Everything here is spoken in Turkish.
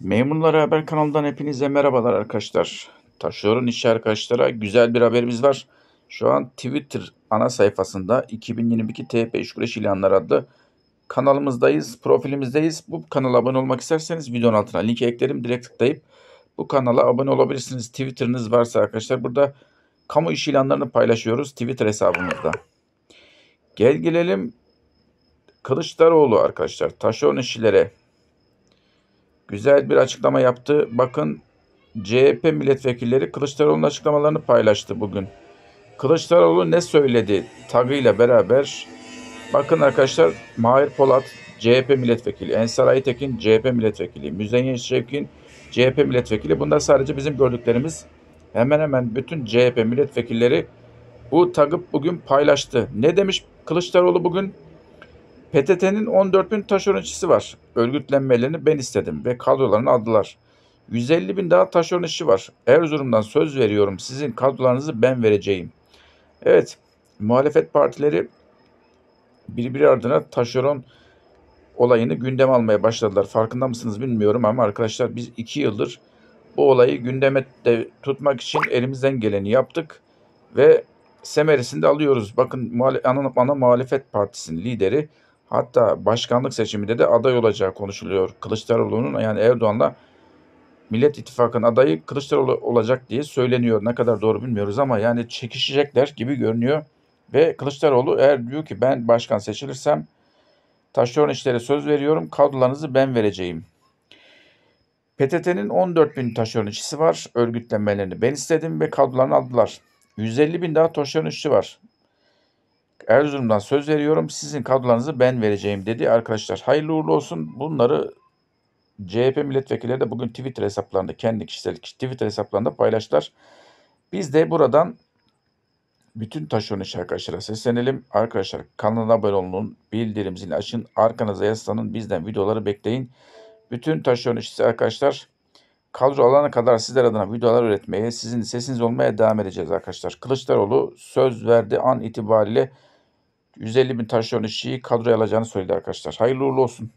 Memurlara Haber kanalından hepinize merhabalar arkadaşlar. taşıyorum işi arkadaşlara güzel bir haberimiz var. Şu an Twitter ana sayfasında 2022 TP İş Güreş ilanları adlı kanalımızdayız, profilimizdeyiz. Bu kanala abone olmak isterseniz videonun altına linki eklerim. Direkt tıklayıp bu kanala abone olabilirsiniz. Twitter'ınız varsa arkadaşlar burada kamu iş ilanlarını paylaşıyoruz Twitter hesabımızda. Gel gelelim Kılıçdaroğlu arkadaşlar. Taşeron işçilere güzel bir açıklama yaptı. Bakın CHP milletvekilleri Kılıçdaroğlu'nun açıklamalarını paylaştı bugün. Kılıçdaroğlu ne söyledi tagıyla beraber bakın arkadaşlar Mahir Polat CHP milletvekili, Ensar Aytekin CHP milletvekili, Müzeyyen Şevkin CHP milletvekili. Bunlar sadece bizim gördüklerimiz. Hemen hemen bütün CHP milletvekilleri bu tagı bugün paylaştı. Ne demiş Kılıçdaroğlu bugün? PTT'nin 14 bin taşeronçisi var. Örgütlenmelerini ben istedim ve kadrolarını aldılar. 150 bin daha taşeron işi var. Erzurum'dan söz veriyorum sizin kadrolarınızı ben vereceğim. Evet muhalefet partileri birbiri ardına taşeron olayını gündem almaya başladılar. Farkında mısınız bilmiyorum ama arkadaşlar biz iki yıldır bu olayı gündeme de tutmak için elimizden geleni yaptık ve semerisini de alıyoruz. Bakın ana, ana muhalefet partisinin lideri Hatta başkanlık seçiminde de aday olacağı konuşuluyor. Kılıçdaroğlu'nun yani Erdoğan'la Millet İttifakı'nın adayı Kılıçdaroğlu olacak diye söyleniyor. Ne kadar doğru bilmiyoruz ama yani çekişecekler gibi görünüyor. Ve Kılıçdaroğlu eğer diyor ki ben başkan seçilirsem taşeron işlere söz veriyorum kadrolarınızı ben vereceğim. PTT'nin 14 bin taşeron işçisi var. Örgütlenmelerini ben istedim ve kadrolarını aldılar. 150 bin daha taşeron işçi var. Erzurum'dan söz veriyorum. Sizin kadrolarınızı ben vereceğim dedi. Arkadaşlar hayırlı uğurlu olsun. Bunları CHP milletvekilleri de bugün Twitter hesaplarında kendi kişisel Twitter hesaplarında paylaştılar. Biz de buradan bütün taşeron iş arkadaşlara seslenelim. Arkadaşlar kanala abone olun, bildirim zilini açın, arkanıza yaslanın, bizden videoları bekleyin. Bütün taşeron işçisi arkadaşlar kadro alana kadar sizler adına videolar üretmeye, sizin sesiniz olmaya devam edeceğiz arkadaşlar. Kılıçdaroğlu söz verdi an itibariyle 150 bin taşeronlu Şii kadroya alacağını söyledi arkadaşlar. Hayırlı uğurlu olsun.